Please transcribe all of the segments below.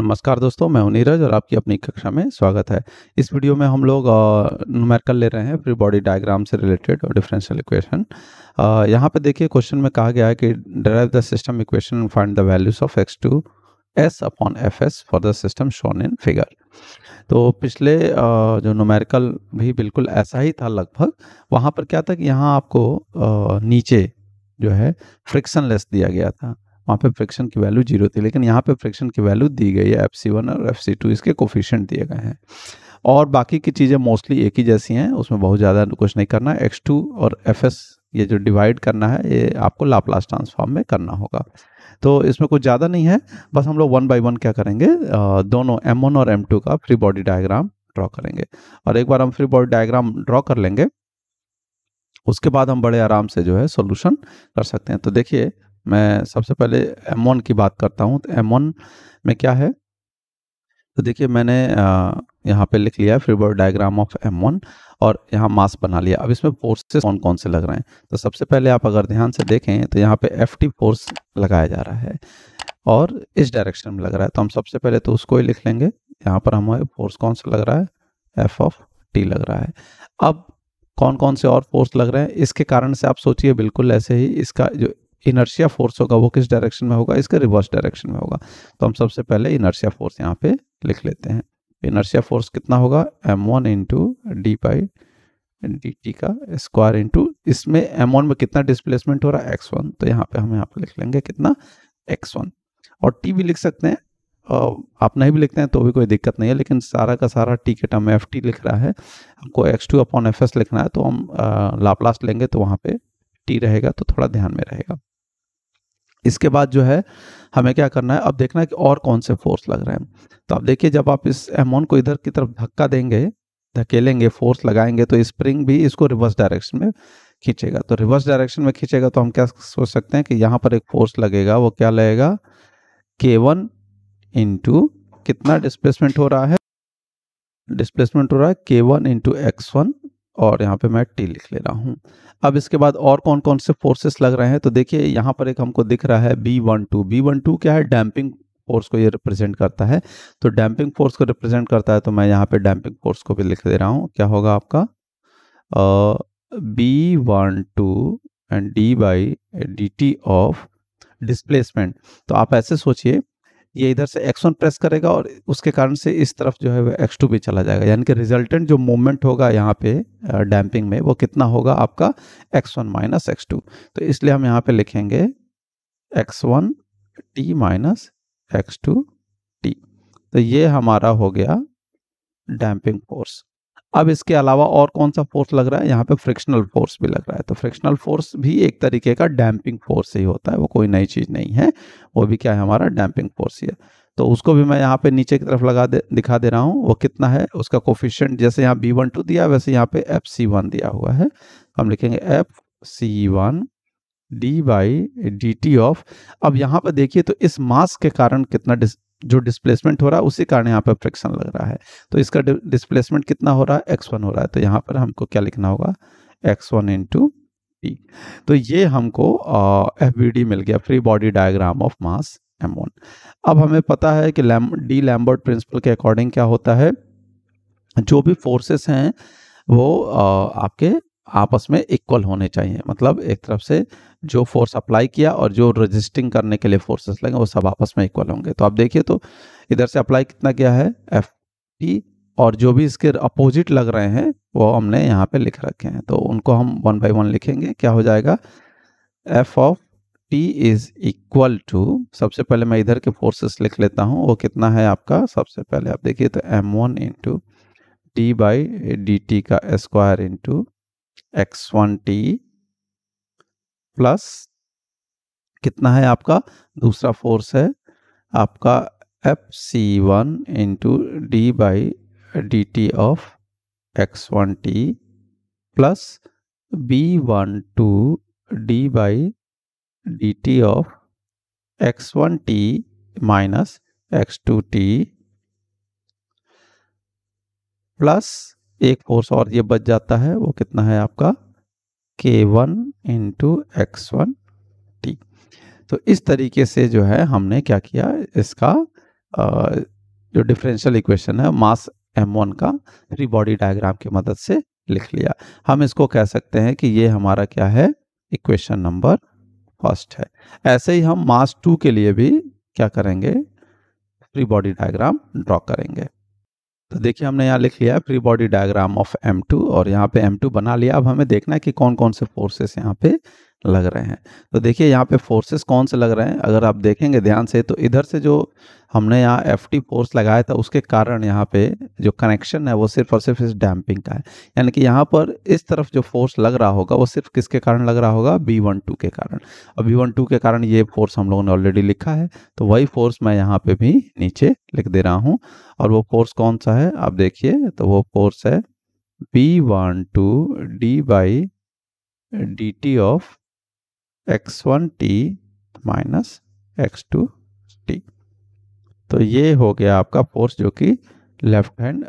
नमस्कार दोस्तों मैं हूं नीरज और आपकी अपनी कक्षा में स्वागत है इस वीडियो में हम लोग न्यूमेरिकल ले रहे हैं फ्री बॉडी डायग्राम से रिलेटेड और डिफरेंशियल इक्वेशन यहाँ पे देखिए क्वेश्चन में कहा गया है कि derive the system equation find the values of x two s upon f s for the system shown in figure तो पिछले जो नोमेरिकल भी बिल्कुल ऐसा ही था लगभग वहाँ पर क्या था कि यहाँ आपको नीचे जो है फ्रिक्शनलेस दिया गया था वहाँ पे फ्रैक्शन की वैल्यू जीरो थी लेकिन यहाँ पे फ्रैक्शन की वैल्यू दी गई है एफ सी वन और एफ सी टू इसके कोफिशेंट दिए गए हैं और बाकी की चीज़ें मोस्टली एक ही जैसी हैं उसमें बहुत ज़्यादा कुछ नहीं करना है एक्स टू और एफ एस ये जो डिवाइड करना है ये आपको लाप्लास ट्रांसफॉर्म में करना होगा तो इसमें कुछ ज़्यादा नहीं है बस हम लोग वन बाई वन क्या करेंगे दोनों एम वन और एम टू का फ्री बॉडी डायग्राम ड्रॉ करेंगे और एक बार हम फ्री बॉडी डायग्राम ड्रॉ कर लेंगे उसके बाद हम बड़े आराम से जो है सोल्यूशन कर सकते हैं तो देखिए मैं सबसे पहले M1 की बात करता हूँ तो M1 में क्या है तो देखिए मैंने यहाँ पे लिख लिया है फ्रीबर्ड डायग्राम ऑफ M1 और यहाँ मास बना लिया अब इसमें फोर्सेस कौन कौन से लग रहे हैं तो सबसे पहले आप अगर ध्यान से देखें तो यहाँ पे एफ टी फोर्स लगाया जा रहा है और इस डायरेक्शन में लग रहा है तो हम सबसे पहले तो उसको ही लिख लेंगे यहाँ पर हमारे फोर्स कौन सा लग रहा है एफ ऑफ टी लग रहा है अब कौन कौन से और फोर्स लग रहे हैं इसके कारण से आप सोचिए बिल्कुल ऐसे ही इसका जो इनर्शिया फोर्स होगा वो किस डायरेक्शन में होगा इसके रिवर्स डायरेक्शन में होगा तो हम सबसे पहले इनर्शिया फोर्स यहाँ पे लिख लेते हैं इनर्शिया फोर्स कितना होगा m one into d by d t का स्क्वायर इंटू इसमें एम वन में कितना डिस्प्लेसमेंट हो रहा है एक्स वन तो यहाँ पे हम यहाँ पे लिख लेंगे कितना एक्स वन और टी भी लिख सकते हैं आप नहीं भी लिखते हैं तो भी कोई दिक्कत नहीं है लेकिन सारा का सारा टी के टर्म एफ टी लिख रहा है हमको x two upon f s लिखना है तो हम लाप्लास लेंगे तो वहाँ पे टी रहेगा तो थोड़ा ध्यान में रहेगा इसके बाद जो है हमें क्या करना है अब देखना है कि और कौन से फोर्स लग रहे हैं तो आप देखिए जब आप इस एमोन को इधर की तरफ धक्का देंगे धकेलेंगे फोर्स लगाएंगे तो स्प्रिंग भी इसको रिवर्स डायरेक्शन में खींचेगा तो रिवर्स डायरेक्शन में खींचेगा तो हम क्या सोच सकते हैं कि यहाँ पर एक फोर्स लगेगा वो क्या लगेगा के वन इंटू कितना डिस्प्लेसमेंट हो रहा है डिस्प्लेसमेंट हो रहा है के वन इंटू एक्स वन और यहाँ पे मैं टी लिख ले रहा हूँ अब इसके बाद और कौन कौन से फोर्सेस लग रहे हैं तो देखिए यहाँ पर एक हमको दिख रहा है b one two b one two क्या है डैम्पिंग फोर्स को ये रिप्रेजेंट करता है तो डैम्पिंग फोर्स को रिप्रेजेंट करता है तो मैं यहाँ पे डैम्पिंग फोर्स को भी लिख दे रहा हूँ क्या होगा आपका b one two and d by d t of displacement तो आप ऐसे सोचिए ये इधर से एक्स प्रेस करेगा और उसके कारण से इस तरफ जो है एक्स टू भी चला जाएगा यानी कि रिजल्टेंट जो मूवमेंट होगा यहाँ पे डैम्पिंग में वो कितना होगा आपका x one minus x two तो इसलिए हम यहाँ पे लिखेंगे x one t minus x two t तो ये हमारा हो गया डैम्पिंग फोर्स अब इसके अलावा और कौन सा फोर्स लग रहा है यहाँ पे फ्रिक्शनल फोर्स भी लग रहा है तो फ्रिक्शनल फोर्स भी एक तरीके का डैम्पिंग फोर्स ही होता है वो कोई नई चीज़ नहीं है वो भी क्या है हमारा डैम्पिंग फोर्स ही है तो उसको भी मैं यहाँ पे नीचे की तरफ लगा दे दिखा दे रहा हूँ वो कितना है उसका कोफिशियंट जैसे यहाँ बी वन टू दिया वैसे यहाँ पे एफ सी वन दिया हुआ है हम लिखेंगे f c one d by d t of अब यहाँ पर देखिए तो इस मास के कारण कितना जो डिस्प्लेसमेंट हो रहा है उसी कारण यहाँ पर फ्रिक्शन लग रहा है तो इसका डिस्प्लेसमेंट कितना हो रहा है एक्स वन हो रहा है तो यहाँ पर हमको क्या लिखना होगा एक्स वन इंटू पी तो ये हमको एफ बी डी मिल गया free body diagram of mass m one अब हमें पता है कि डी लैम्बर्ट प्रिंसिपल के अकॉर्डिंग क्या होता है जो भी फोर्सेस हैं वो आ, आपके आपस में इक्वल होने चाहिए मतलब एक तरफ से जो फोर्स अप्लाई किया और जो रजिस्टिंग करने के लिए फोर्सेस लगे वो सब आपस में इक्वल होंगे तो आप देखिए तो इधर से अप्लाई कितना किया है एफ टी और जो भी इसके अपोजिट लग रहे हैं वो हमने यहाँ पे लिख रखे हैं तो उनको हम वन बाई वन लिखेंगे क्या हो जाएगा f of t is equal to सबसे पहले मैं इधर के फोर्सेस लिख लेता हूँ वो कितना है आपका सबसे पहले आप देखिए तो m one into d by d t का स्क्वायर इंटू t प्लस कितना है आपका दूसरा फोर्स है आपका f c one into d by d t of x one t plus b one two d by d t of x one t minus x two t plus एक force और ये बच जाता है वो कितना है आपका k one into x one t तो इस तरीके से जो है हमने क्या किया इसका जो डिफरेंशियल इक्वेशन है मास एम वन का फ्री बॉडी डायग्राम की मदद से लिख लिया हम इसको कह सकते हैं कि ये हमारा क्या है इक्वेशन नंबर फर्स्ट है ऐसे ही हम मास टू के लिए भी क्या करेंगे फ्री बॉडी डायग्राम ड्रॉ करेंगे तो देखिए हमने यहाँ लिख लिया है free body diagram of M2 और यहाँ पे M2 बना लिया अब हमें देखना है कि कौन कौन से फोर्सेस यहाँ पे लग रहे हैं तो देखिए यहाँ पे फोर्सेस कौन से लग रहे हैं अगर आप देखेंगे ध्यान से तो इधर से जो हमने यहाँ एफ टी फोर्स लगाया था उसके कारण यहाँ पे जो कनेक्शन है वो सिर्फ और सिर्फ इस डैम्पिंग का है यानी कि यहाँ पर इस तरफ जो फोर्स लग रहा होगा वो सिर्फ किसके कारण लग रहा होगा बी वन टू के कारण और बी वन टू के कारण ये फोर्स हम लोगों ने ऑलरेडी लिखा है तो वही फोर्स मैं यहाँ पे भी नीचे लिख दे रहा हूँ और वो फोर्स कौन सा है आप देखिए तो वो फोर्स है b one two d by d t of t minus t तो ये हो गया आपका फोर्स जो कि लेफ्ट हैंड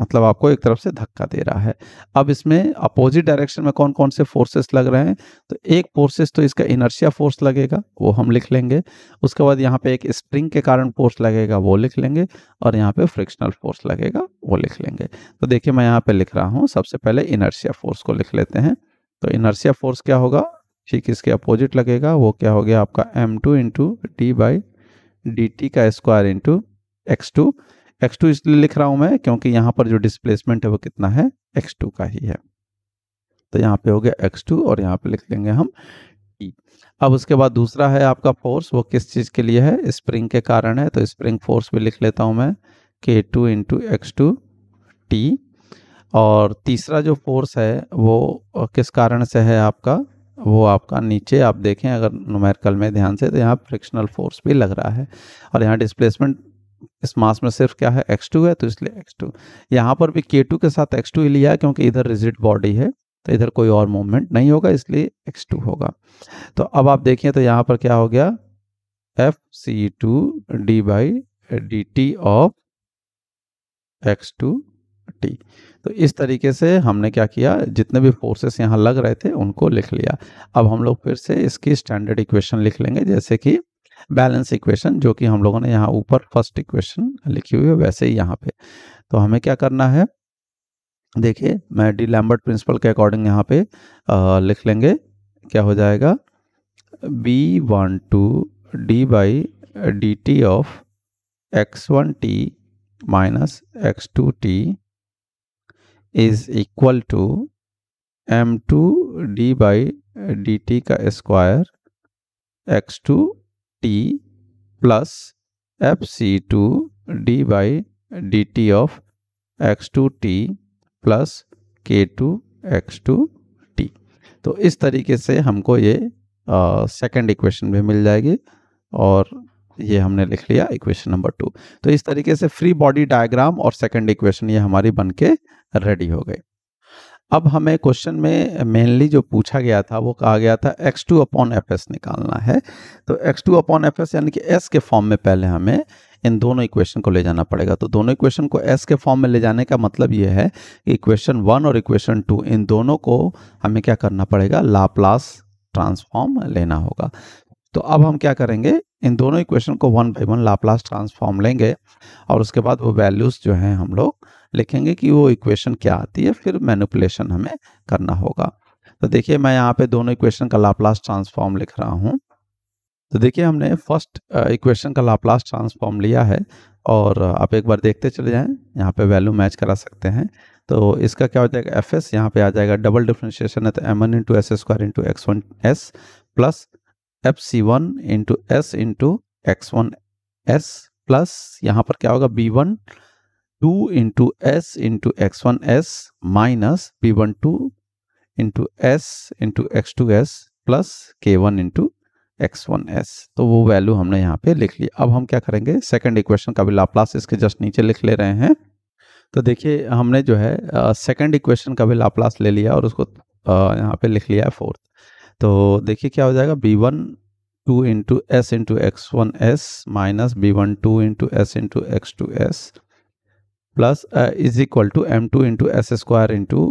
मतलब आपको एक तरफ से धक्का दे रहा है अब इसमें अपोजिट डायरेक्शन में कौन कौन से फोर्सेस लग रहे हैं तो एक फोर्सेस तो इसका इनर्शिया फोर्स लगेगा वो हम लिख लेंगे उसके बाद यहाँ पे एक स्प्रिंग के कारण फोर्स लगेगा वो लिख लेंगे और यहाँ पे फ्रिक्शनल फोर्स लगेगा वो लिख लेंगे तो देखिए मैं यहाँ पे लिख रहा हूँ सबसे पहले इनर्शिया फोर्स को लिख लेते हैं तो इनर्शिया फोर्स क्या होगा ठीक इसके अपोजिट लगेगा वो क्या हो गया आपका m two into d by d t का square into x two x two इसलिए लिख रहा हूं मैं क्योंकि यहां पर जो डिस्प्लेसमेंट है वो कितना है एक्स टू का ही है तो यहाँ पे हो गया एक्स टू और यहां पे लिख लेंगे हम टी अब उसके बाद दूसरा है आपका फोर्स वो किस चीज़ के लिए है स्प्रिंग के कारण है तो स्प्रिंग फोर्स भी लिख लेता हूं मैं k two into x two t और तीसरा जो फोर्स है वो किस कारण से है आपका वो आपका नीचे आप देखें अगर नोमेरिकल में ध्यान से तो यहाँ फ्रिक्शनल फोर्स भी लग रहा है और यहाँ डिस्प्लेसमेंट इस मास में सिर्फ क्या है एक्स टू है तो इसलिए एक्स टू यहाँ पर भी के टू के साथ एक्स टू ही लिया है क्योंकि इधर रिजिड बॉडी है तो इधर कोई और मूवमेंट नहीं होगा इसलिए एक्स टू होगा तो अब आप देखिए तो यहाँ पर क्या हो गया f c two d by d t of x two t तो इस तरीके से हमने क्या किया जितने भी फोर्सेस यहाँ लग रहे थे उनको लिख लिया अब हम लोग फिर से इसकी स्टैंडर्ड इक्वेशन लिख लेंगे जैसे कि बैलेंस इक्वेशन जो कि हम लोगों ने यहाँ ऊपर फर्स्ट इक्वेशन लिखी हुई है वैसे ही यहाँ पे तो हमें क्या करना है देखिए मैं डी लैम्बर्ट प्रिंसिपल के अकॉर्डिंग यहाँ पे आ, लिख लेंगे क्या हो जाएगा b one two d by d t of x one t minus x two t is equal to m two d by d t का square x two t plus f c two d by d t of x two t plus k two x two t तो इस तरीके से हमको ये uh, equation भी मिल जाएगी और ये हमने लिख लिया इक्वेशन नंबर टू तो इस तरीके से फ्री बॉडी डायग्राम और सेकंड इक्वेशन ये हमारी बन के रेडी हो गई अब हमें क्वेश्चन में मेनली जो पूछा गया था वो कहा गया था x2 टू अपॉन एफ निकालना है तो x2 टू अपॉन एफ यानी कि s के फॉर्म में पहले हमें इन दोनों इक्वेशन को ले जाना पड़ेगा तो दोनों इक्वेशन को s के फॉर्म में ले जाने का मतलब ये है कि इक्वेशन वन और इक्वेशन टू इन दोनों को हमें क्या करना पड़ेगा लाप्लास ट्रांसफॉर्म लेना होगा तो अब हम क्या करेंगे इन दोनों इक्वेशन को one by one Laplace transform लेंगे और उसके बाद वो वैल्यूज़ जो हैं हम लोग लिखेंगे कि वो इक्वेशन क्या आती है फिर मैनुपलेशन हमें करना होगा तो देखिए मैं यहाँ पे दोनों इक्वेशन का लाप्लास ट्रांसफॉर्म लिख रहा हूँ तो देखिए हमने फर्स्ट इक्वेशन का लाप्लास ट्रांसफॉर्म लिया है और आप एक बार देखते चले जाएं यहाँ पे वैल्यू मैच करा सकते हैं तो इसका क्या हो जाएगा एफ एस यहाँ पे आ जाएगा डबल डिफ्रेंशिएशन है तो m n into s square into x one s plus f c one into s into x one s plus यहाँ पर क्या होगा b one two into s into x one s minus b one two into s into x two s plus k one into x one s तो वो value हमने यहाँ पे लिख ली अब हम क्या करेंगे सेकंड इक्वेशन का भी लाप्लास इसके जस्ट नीचे लिख ले रहे हैं तो देखिए हमने जो है uh, इक्वेशन का भी लाप्लास ले लिया और उसको uh, यहाँ पे लिख लिया है फोर्थ तो देखिए क्या हो जाएगा b one two into s into x one s minus b one two into s into x two s plus is equal to m two into s square into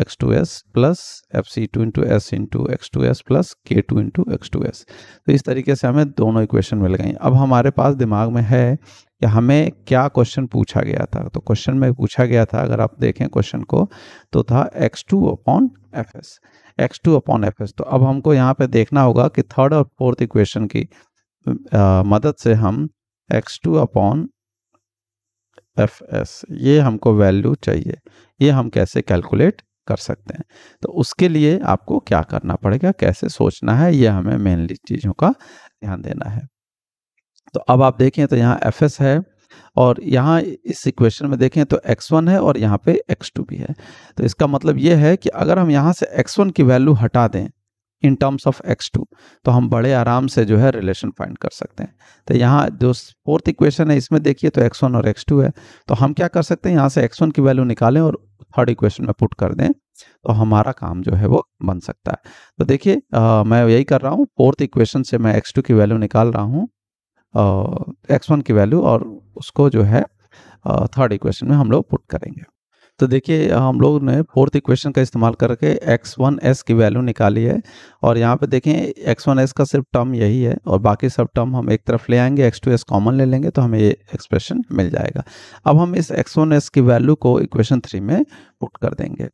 x two s plus f c two into s into x two s plus k two into x two s तो इस तरीके से हमें दोनों equation मिल गई अब हमारे पास दिमाग में है कि हमें क्या क्वेश्चन पूछा गया था तो क्वेश्चन में पूछा गया था अगर आप देखें क्वेश्चन को तो था x two upon f s x two upon f s तो अब हमको यहाँ पे देखना होगा कि थर्ड और फोर्थ इक्वेशन की आ, मदद से हम x two upon f s ये हमको वैल्यू चाहिए ये हम कैसे कैलकुलेट कर सकते हैं तो उसके लिए आपको क्या करना पड़ेगा कैसे सोचना है ये हमें मेनली चीज़ों का ध्यान देना है तो अब आप देखें तो यहाँ एफ एस है और यहाँ इस इक्वेशन में देखें तो x1 है और यहाँ पे x2 भी है तो इसका मतलब ये है कि अगर हम यहाँ से x1 की वैल्यू हटा दें इन टर्म्स ऑफ x2 तो हम बड़े आराम से जो है रिलेशन फाइंड कर सकते हैं तो यहाँ जो फोर्थ इक्वेशन है इसमें देखिए तो x1 और x2 है तो हम क्या कर सकते हैं यहाँ से x1 की वैल्यू निकालें और थर्ड इक्वेशन में पुट कर दें तो हमारा काम जो है वो बन सकता है तो देखिए मैं यही कर रहा हूँ फोर्थ इक्वेशन से मैं एक्स की वैल्यू निकाल रहा हूँ एक्स वन की वैल्यू और उसको जो है थर्ड इक्वेशन में हम लोग पुट करेंगे तो देखिए हम लोग ने फोर्थ इक्वेशन का इस्तेमाल करके एक्स वन एस की वैल्यू निकाली है और यहाँ पे देखें एक्स वन एस का सिर्फ टर्म यही है और बाकी सब टर्म हम एक तरफ ले आएंगे एक्स टू एस कॉमन ले लेंगे तो हमें ये एक्सप्रेशन मिल जाएगा अब हम इस एक्स वन एस की वैल्यू को इक्वेशन थ्री में पुट कर देंगे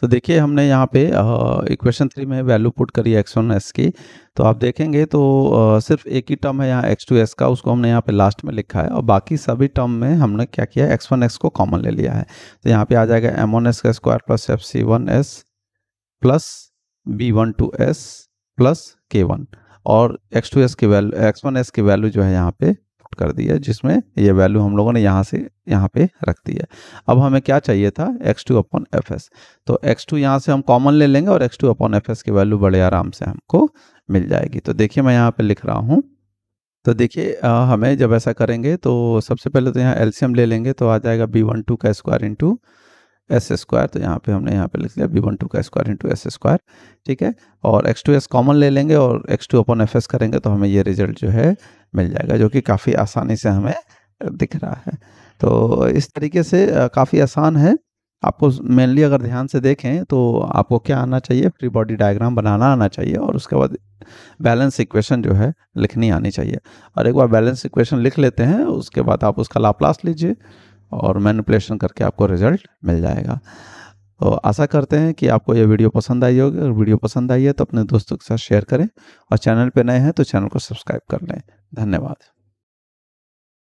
तो देखिए हमने यहाँ पे इक्वेशन थ्री में वैल्यू पुट करी है एक्स वन एस की तो आप देखेंगे तो आ, सिर्फ एक ही टर्म है यहाँ एक्स टू एस का उसको हमने यहाँ पे लास्ट में लिखा है और बाकी सभी टर्म में हमने क्या किया एक्स वन एक्स को कॉमन ले लिया है तो यहाँ पे आ जाएगा एम वन एस का square plus f c one s plus b one two s plus k one और एक्स टू एस की वैल्यू एक्स वन एस की वैल्यू जो है यहाँ पे कर दिया जिसमें ये वैल्यू हम लोगों ने यहाँ से यहाँ पे रख दिया अब हमें क्या चाहिए था x two upon f s तो एक्स टू यहाँ से हम कॉमन ले लेंगे और x two upon f s की वैल्यू बड़े आराम से हमको मिल जाएगी तो देखिए मैं यहाँ पे लिख रहा हूँ तो देखिए हमें जब ऐसा करेंगे तो सबसे पहले तो यहाँ एल्सियम ले लेंगे तो आ जाएगा बी वन टू का स्क्वायर इंटू एस स्क्वायर तो यहाँ पे हमने यहाँ पे लिख लिया बी वन टू का स्क्वायर इंटू एस स्क्वायर ठीक है और एक्स टू एस कॉमन ले लेंगे और x two upon f s करेंगे तो हमें ये रिजल्ट जो है मिल जाएगा जो कि काफ़ी आसानी से हमें दिख रहा है तो इस तरीके से काफ़ी आसान है आपको मेनली अगर ध्यान से देखें तो आपको क्या आना चाहिए फ्री बॉडी डायग्राम बनाना आना चाहिए और उसके बाद बैलेंस इक्वेशन जो है लिखनी आनी चाहिए और एक बार बैलेंस इक्वेशन लिख लेते हैं उसके बाद आप उसका लाप्लास लीजिए और मैनिपुलेशन करके आपको रिजल्ट मिल जाएगा तो आशा करते हैं कि आपको यह वीडियो पसंद आई होगी अगर वीडियो पसंद आई है तो अपने दोस्तों के साथ शेयर करें और चैनल पर नए हैं तो चैनल को सब्सक्राइब कर लें धन्यवाद